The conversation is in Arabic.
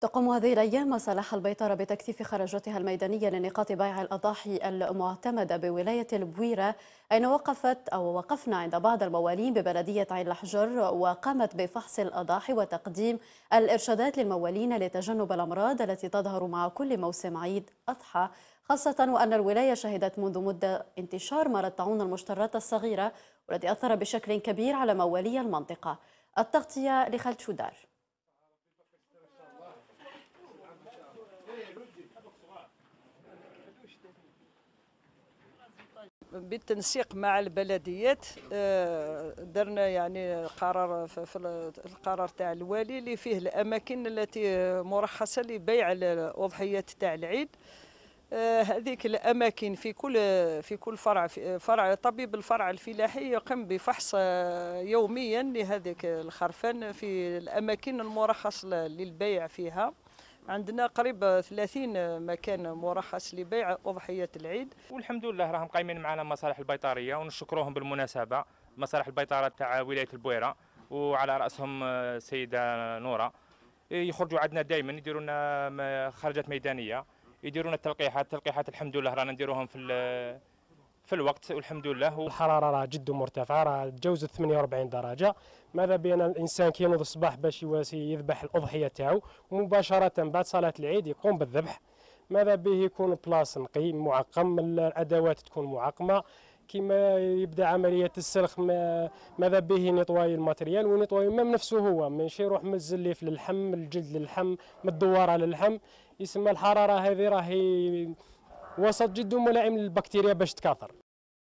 تقوم هذه الأيام صلاح البيطرة بتكثيف خرجاتها الميدانية لنقاط بيع الأضاحي المعتمدة بولاية البويرة أين وقفت أو وقفنا عند بعض الموالين ببلدية عين الحجر وقامت بفحص الأضاحي وتقديم الإرشادات للموالين لتجنب الأمراض التي تظهر مع كل موسم عيد أضحى خاصة وأن الولاية شهدت منذ مدة انتشار مرض طاعون المشترات الصغيرة والذي أثر بشكل كبير على موالي المنطقة التغطية لخالد شودار بالتنسيق مع البلديات آه، درنا يعني قرار في القرار تاع الوالي اللي فيه الاماكن التي مرخصه لبيع الاضحيات تاع العيد آه، هذيك الاماكن في كل في كل فرع فرع طبيب الفرع الفلاحي يقوم بفحص آه، يوميا لهذيك الخرفان في الاماكن المرخص للبيع فيها عندنا قريب 30 مكان مرخص لبيع اضحيه العيد والحمد لله راهم قايمين معنا مصالح البيطاريه ونشكروهم بالمناسبه مصالح البيطاره تاع ولايه البويره وعلى راسهم آه، السيده نوره إيه، يخرجوا عندنا دائما يديروا لنا خرجات ميدانيه يديروا لنا التلقيحات التلقيحات الحمد لله رانا نديروهم في في الوقت والحمد لله الحراره راه جد مرتفعه راه تجاوزت 48 درجه ماذا بينا الانسان كينوض الصباح باش يواسي يذبح الاضحيه تاعو مباشره بعد صلاه العيد يقوم بالذبح ماذا به يكون بلاص نقي معقم الادوات تكون معقمه كما يبدا عمليه السلخ ماذا به نطوي الماتريال ونطواي مام نفسه هو ماشي يروح من الزليف للحم من الجلد للحم من الدواره للحم يسمى الحراره هذه راهي وسط جدا ملائم للبكتيريا باش تكاثر